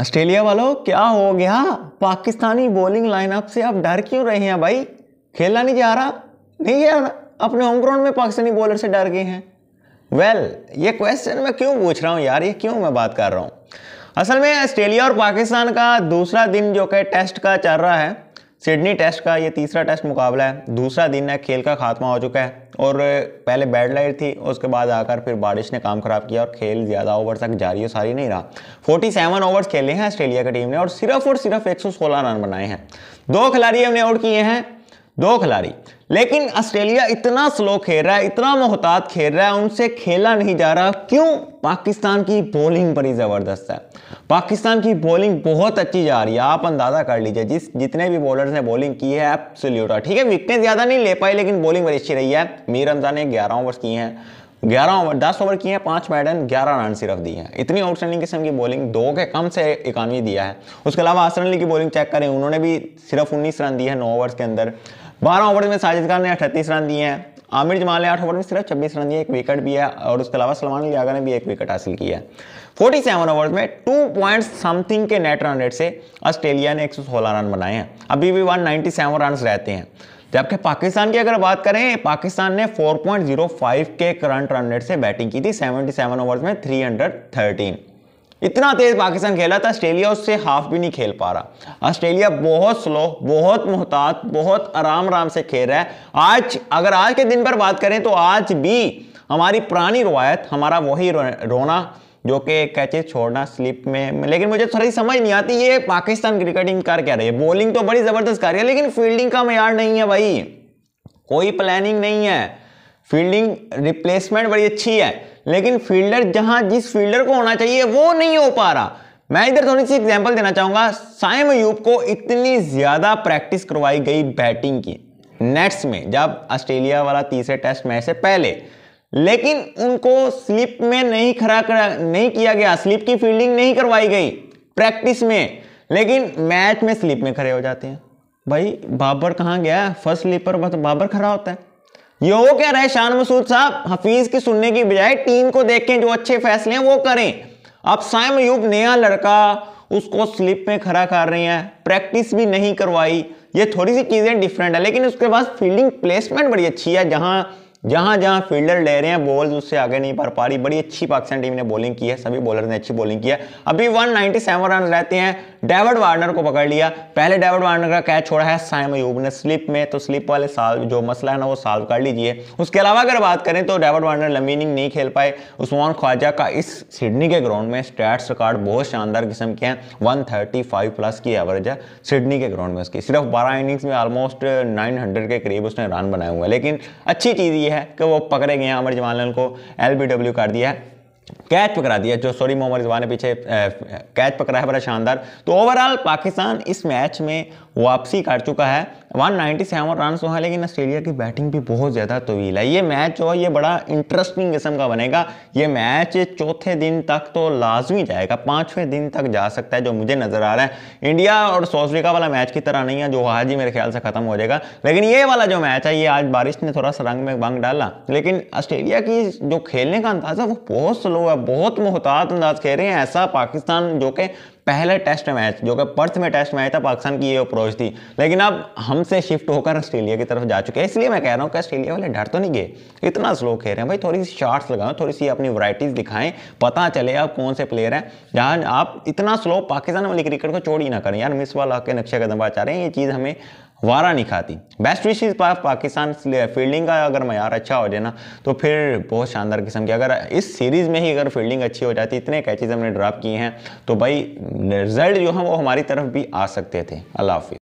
Australia वालों क्या हो गया पाकिस्तानी बॉलिंग लाइनअप से आप डर क्यों रहे हैं भाई खेला नहीं जा रहा नहीं यार अपने होम ग्राउंड में पाकिस्तानी बॉलर से डर गए हैं वेल well, ये क्वेश्चन मैं क्यों पूछ रहा हूँ यार ये क्यों मैं बात कर रहा हूँ असल में ऑस्ट्रेलिया और पाकिस्तान का दूसरा दिन जो कि टेस्ट का चल रहा है सिडनी टेस्ट का ये तीसरा टेस्ट मुकाबला है दूसरा दिन है खेल का खात्मा हो चुका है और पहले बैड लाइट थी उसके बाद आकर फिर बारिश ने काम खराब किया और खेल ज़्यादा ओवर तक जारी और सारी नहीं रहा 47 ओवर्स खेले हैं ऑस्ट्रेलिया की टीम ने और सिर्फ और सिर्फ 116 रन बनाए हैं दो खिलाड़ी हमने आउट किए हैं दो खिलाड़ी लेकिन ऑस्ट्रेलिया इतना स्लो खेल रहा है इतना मोहतात खेल रहा है उनसे खेला नहीं जा रहा क्यों पाकिस्तान की बॉलिंग बड़ी ज़बरदस्त है पाकिस्तान की बॉलिंग बहुत अच्छी जा रही है आप अंदाज़ा कर लीजिए जिस जितने भी बॉलर्स ने बॉलिंग की है एप्सल्यूट ठीक है विकटें ज़्यादा नहीं ले पाई लेकिन बॉलिंग बड़ी अच्छी रही है मीर रमज़ान ने ग्यारह ओवर किए हैं ग्यारह ओवर दस ओवर किए हैं पाँच मैडन ग्यारह रन सिर्फ दिए हैं इतनी आउटस्टैंडिंग किस्म की बॉलिंग दो के कम से इक्यानवे दिया है उसके अलावा आसर अली की बॉलिंग चेक करें उन्होंने भी सिर्फ उन्नीस रन दिए हैं नौ ओवर्स के अंदर बारह ओवर में साजिद खान ने अठतीस रन दिए हैं आमिर जमाल ने आठ ओवर में सिर्फ छब्बीस रन दिए एक विकेट भी है और उसके अलावा सलमान अली आगा ने भी एक विकेट हासिल किया है फोर्टी सेवन ओवर में टू पॉइंट समथिंग के नेट रन रेट से ऑस्ट्रेलिया ने एक सौ सोलह रन बनाए हैं अभी भी वन नाइन्टी सेवन रन रहते हैं जबकि तो पाकिस्तान की अगर बात करें पाकिस्तान ने 4.05 के करंट रन रेट से बैटिंग की थी 77 ओवर्स में 313 इतना तेज पाकिस्तान खेला था ऑस्ट्रेलिया उससे हाफ भी नहीं खेल पा रहा ऑस्ट्रेलिया बहुत स्लो बहुत मोहतात बहुत आराम आराम से खेल रहा है आज अगर आज के दिन पर बात करें तो आज भी हमारी पुरानी रवायत हमारा वही रोना जो कि कैचे छोड़ना स्लिप में लेकिन मुझे थोड़ी समझ नहीं आती ये पाकिस्तान क्रिकेटिंग कर क्या रही है बॉलिंग तो बड़ी ज़बरदस्त कर रही है लेकिन फील्डिंग का मैार नहीं है भाई कोई प्लानिंग नहीं है फील्डिंग रिप्लेसमेंट बड़ी अच्छी है लेकिन फील्डर जहां जिस फील्डर को होना चाहिए वो नहीं हो पा रहा मैं इधर थोड़ी सी एग्जांपल देना चाहूंगा साइम अयूब को इतनी ज़्यादा प्रैक्टिस करवाई गई बैटिंग की नेट्स में जब ऑस्ट्रेलिया वाला तीसरे टेस्ट मैच से पहले लेकिन उनको स्लिप में नहीं खड़ा करा नहीं किया गया स्लिप की फील्डिंग नहीं करवाई गई प्रैक्टिस में लेकिन मैच में स्लिप में खड़े हो जाते हैं भाई बाबर कहाँ गया फर्स्ट स्लीपर बस बाबर खड़ा होता है ये वो कह रहे शान मसूद साहब हफीज की सुनने की बजाय टीम को देखें जो अच्छे फैसले हैं वो करें अब साइम युग नया लड़का उसको स्लिप में खड़ा कर रहे हैं प्रैक्टिस भी नहीं करवाई ये थोड़ी सी चीज़ें डिफरेंट है लेकिन उसके बाद फील्डिंग प्लेसमेंट बड़ी अच्छी है जहाँ जहां जहां फील्डर ले रहे हैं बॉल्स तो उससे आगे नहीं बढ़ पा रही बड़ी अच्छी पाकिस्तान टीम ने बॉलिंग की है सभी बॉलर ने अच्छी बॉलिंग की है अभी 197 रन रहते हैं डेविड वार्नर को पकड़ लिया पहले डेविड वार्नर का कैच छोड़ा है साइम अयूब ने स्लिप में तो स्लिप वाले साल जो मसला है ना वो सॉल्व कर लीजिए उसके अलावा अगर बात करें तो डेविड वार्नर लंबी इनिंग नहीं खेल पाए उस्मान ख्वाजा का इस सिडनी के ग्राउंड में स्टैट्स रिकॉर्ड बहुत शानदार किस्म के हैं वन प्लस की एवरेज है सिडनी के ग्राउंड में उसकी सिर्फ बारह इनिंग्स में ऑलमोस्ट नाइन के करीब उसने रन बनाए हुए हैं लेकिन अच्छी चीज़ ये है कि वो पकड़े गए हैं अमर जमालन को एल कर दिया है कैच पकड़ा दिया जो सॉरी मोहम्मद रिजवान ने पीछे कैच पकड़ा है बड़ा शानदार तो ओवरऑल पाकिस्तान इस मैच में वापसी कर चुका है 197 रन हुआ है लेकिन ऑस्ट्रेलिया की बैटिंग भी बहुत ज़्यादा तवील है ये मैच जो है ये बड़ा इंटरेस्टिंग किस्म का बनेगा ये मैच चौथे दिन तक तो लाजमी जाएगा पाँचवें दिन तक जा सकता है जो मुझे नज़र आ रहा है इंडिया और साउथ अफ्रीका वाला मैच की तरह नहीं है जो आज ही मेरे ख्याल से ख़त्म हो जाएगा लेकिन ये वाला जो मैच है ये आज बारिश ने थोड़ा सा रंग में बंग डाला लेकिन ऑस्ट्रेलिया की जो खेलने का अंदाज़ है वो बहुत स्लो है बहुत मोहतात अंदाज खेल रहे हैं ऐसा पाकिस्तान जो कि पहले टेस्ट मैच जो कि पर्थ में टेस्ट मैच था पाकिस्तान की ये अप्रोच थी लेकिन अब हमसे शिफ्ट होकर ऑस्ट्रेलिया की तरफ जा चुके हैं इसलिए मैं कह रहा हूँ कि ऑस्ट्रेलिया वाले डर तो नहीं गए इतना स्लो खेल रहे हैं भाई थोड़ी सी शार्ट्स लगाओ थोड़ी सी अपनी वराइटीज़ दिखाएं पता चले आप कौन से प्लेयर हैं जहाँ आप इतना स्लो पाकिस्तान वाली क्रिकेट को चोरी ना करें यार मिस वाला के नक्शे कदम बचा रहे हैं ये चीज़ हमें वारा नहीं खाती बेस्ट विशेज पा, पाकिस्तान फील्डिंग का अगर मैार अच्छा हो जाए ना तो फिर बहुत शानदार किस्म की अगर इस सीरीज़ में ही अगर फील्डिंग अच्छी हो जाती इतने कैचेज हमने ड्रॉप किए हैं तो भाई रिजल्ट जो है वो हमारी तरफ भी आ सकते थे अल्लाह हाफि